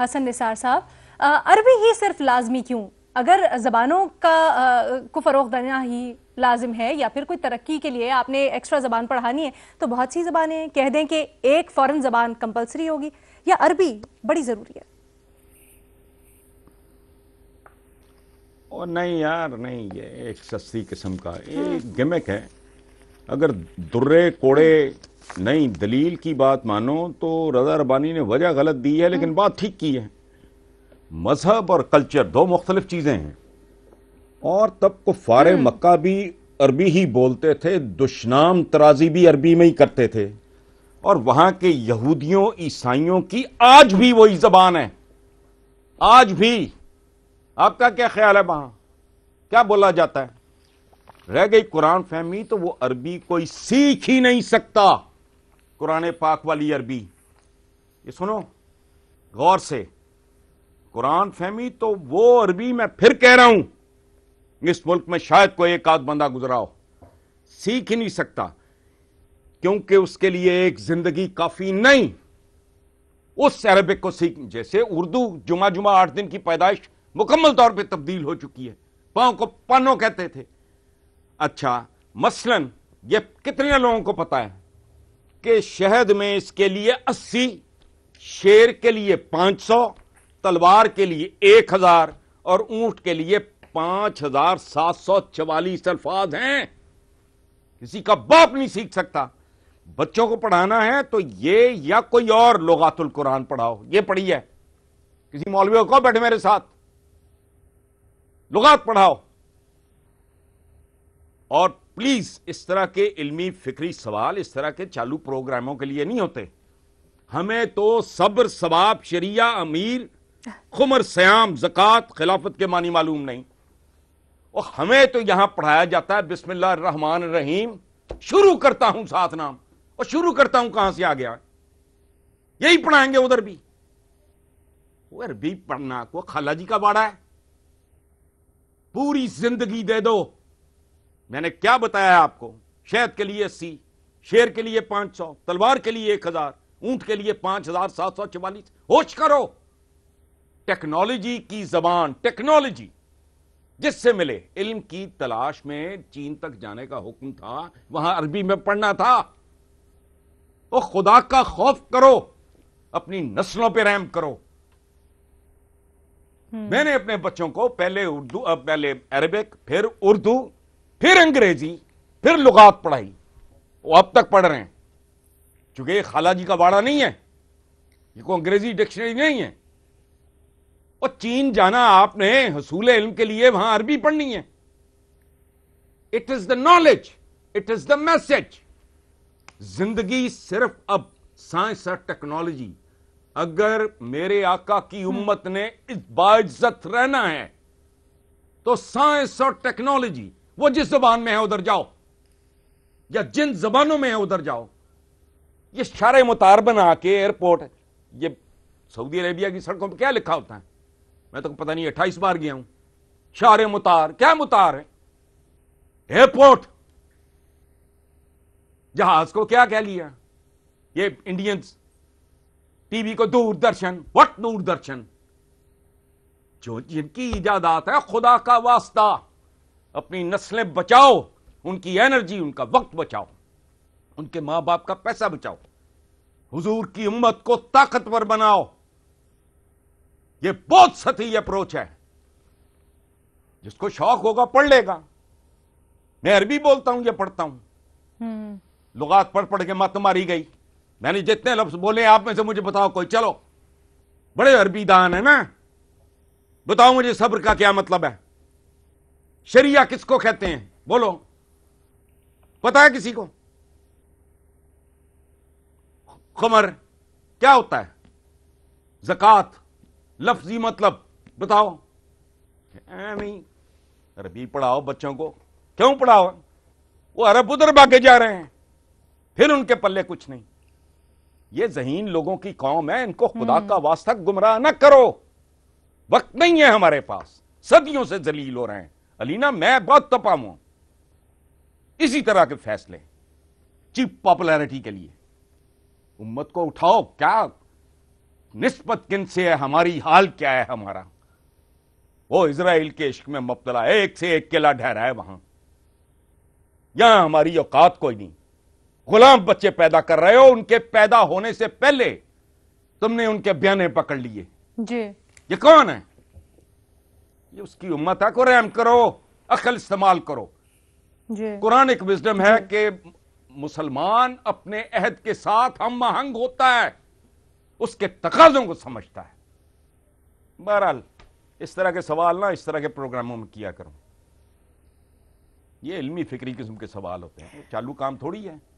हसन निसार साहब अरबी ही सिर्फ लाजमी क्यों अगर ज़बानों का आ, को फ़रोग देना ही लाजिम है या फिर कोई तरक्की के लिए आपने एक्स्ट्रा ज़बान पढ़ानी है तो बहुत सी ज़बानें हैं कह दें कि एक फ़ौरन ज़बान कंपलसरी होगी या अरबी बड़ी ज़रूरी है ओ नहीं यार नहीं ये एक सस्ती किस्म का एक गिमिक हम्म। है अगर दुर्रे कोड़े नहीं दलील की बात मानो तो रजा रबानी ने वजह गलत दी है लेकिन हाँ। बात ठीक की है मजहब और कल्चर दो मुख्तलिफ चीज़ें हैं और तब को फारे हाँ। मक्का भी अरबी ही बोलते थे दुशनाम तराजी भी अरबी में ही करते थे और वहां के यहूदियों ईसाइयों की आज भी वही जबान है आज भी आपका क्या ख्याल है वहां क्या बोला जाता है रह गई कुरान फहमी तो वो अरबी कोई सीख ही नहीं सकता कुरान पाक वाली अरबी ये सुनो गौर से कुरान फहमी तो वो अरबी मैं फिर कह रहा हूं इस मुल्क में शायद कोई एक आध बंदा गुजरा हो सीख ही नहीं सकता क्योंकि उसके लिए एक जिंदगी काफी नहीं उस अरबिक को सीख जैसे उर्दू जुमा जुमा आठ दिन की पैदाइश मुकम्मल तौर पे तब्दील हो चुकी है पाओ को पानो कहते थे अच्छा मसलन ये कितने लोगों को पता है के शहद में इसके लिए अस्सी शेर के लिए पांच सौ तलवार के लिए एक हजार और ऊंट के लिए पांच हजार सात सौ चवालीस अल्फाज हैं किसी का बाप नहीं सीख सकता बच्चों को पढ़ाना है तो ये या कोई और लोगातुल कुरान पढ़ाओ ये पढ़ी है किसी मौलवी को बैठे मेरे साथ लुगात पढ़ाओ और प्लीज़ इस तरह के इल्मी फिक्री सवाल इस तरह के चालू प्रोग्रामों के लिए नहीं होते हमें तो सब्र सवाब शरिया अमीर खुमर सयाम जक़ात खिलाफत के मानी मालूम नहीं और हमें तो यहां पढ़ाया जाता है बिस्मिल्लाह रहमान रहीम शुरू करता हूं साथ नाम और शुरू करता हूं कहां से आ गया यही पढ़ाएंगे उधर भी वो अरबी पढ़ना को तो खाला जी का बाड़ा है पूरी जिंदगी दे दो मैंने क्या बताया आपको शहद के लिए अस्सी शेर के लिए पांच सौ तलवार के लिए एक हजार ऊंट के लिए पांच हजार सात सौ चवालीस होश करो टेक्नोलॉजी की जबान टेक्नोलॉजी जिससे मिले इल्म की तलाश में चीन तक जाने का हुक्म था वहां अरबी में पढ़ना था वो खुदा का खौफ करो अपनी नस्लों पे रैम करो हम्म। मैंने अपने बच्चों को पहले उर्दू पहले अरबिक फिर उर्दू फिर अंग्रेजी फिर लुगात पढ़ाई वो अब तक पढ़ रहे हैं चूंकि ये खाला जी का वाड़ा नहीं है ये को अंग्रेजी डिक्शनरी नहीं है और चीन जाना आपने हसूल इल्म के लिए वहां अरबी पढ़नी है it is the knowledge it is the message जिंदगी सिर्फ अब साइंस और टेक्नोलॉजी अगर मेरे आका की हम्म। उम्मत ने इस बाइज्जत रहना है तो साइंस और टेक्नोलॉजी वो जिस जबान में है उधर जाओ या जिन जबानों में है उधर जाओ ये शार मुतार बना के एयरपोर्ट ये सऊदी अरेबिया की सड़कों पर क्या लिखा होता है मैं तो पता नहीं अट्ठाईस बार गया हूं शार मुतार क्या मुतार है एयरपोर्ट जहाज को क्या कह लिया ये इंडियंस टीवी को दूरदर्शन वट दूरदर्शन जो जिनकी इजादात है खुदा का वास्ता अपनी नस्लें बचाओ उनकी एनर्जी उनका वक्त बचाओ उनके मां बाप का पैसा बचाओ हुजूर की उम्मत को ताकतवर बनाओ यह बहुत सती अप्रोच है जिसको शौक होगा पढ़ लेगा मैं अरबी बोलता हूं या पढ़ता हूं हम्म। लुगात पढ़ पढ़ के मत मारी गई मैंने जितने लफ्ज बोले आप में से मुझे बताओ कोई चलो बड़े अरबी दान है ना बताओ मुझे सब्र का क्या मतलब है शरिया किसको कहते हैं बोलो पता है किसी को खमर क्या होता है जकत लफ्जी मतलब बताओ नहीं अरबी पढ़ाओ बच्चों को क्यों पढ़ाओ वो अरब उधर भागे जा रहे हैं फिर उनके पल्ले कुछ नहीं ये जहीन लोगों की कौम है इनको खुदा हम्म। का वास्ता गुमराह ना करो वक्त नहीं है हमारे पास सदियों से जलील हो रहे हैं अलीना मैं बहुत तपा हूं इसी तरह के फैसले चीप पॉपुलैरिटी के लिए उम्मत को उठाओ क्या निस्बत किन से है हमारी हाल क्या है हमारा वो इसराइल के इश्क में मुबतला एक से एक किला ढहरा है वहां यहां हमारी औकात कोई नहीं गुलाम बच्चे पैदा कर रहे हो उनके पैदा होने से पहले तुमने उनके बयाने पकड़ लिए जी ये कौन है ये उसकी उम्मत है को रहम करो अकल इस्तेमाल करो कुरान एक विजडम है कि मुसलमान अपने अहद के साथ हम आहंग होता है उसके तकाजों को समझता है बहरहाल इस तरह के सवाल ना इस तरह के प्रोग्रामों में किया करूं ये इल्मी फिक्री किस्म के सवाल होते हैं चालू काम थोड़ी है